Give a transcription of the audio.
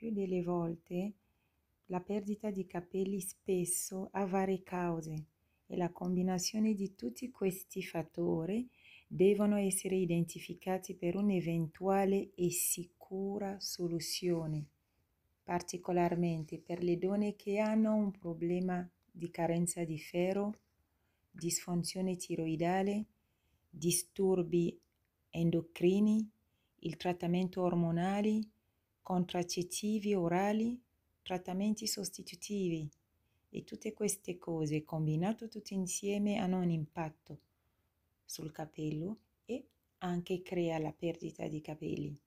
più delle volte la perdita di capelli spesso ha varie cause e la combinazione di tutti questi fattori devono essere identificati per un'eventuale e sicura soluzione, particolarmente per le donne che hanno un problema di carenza di ferro, disfunzione tiroidale, disturbi endocrini, il trattamento ormonale, contraccettivi orali, trattamenti sostitutivi e tutte queste cose combinate tutte insieme hanno un impatto sul capello e anche crea la perdita di capelli.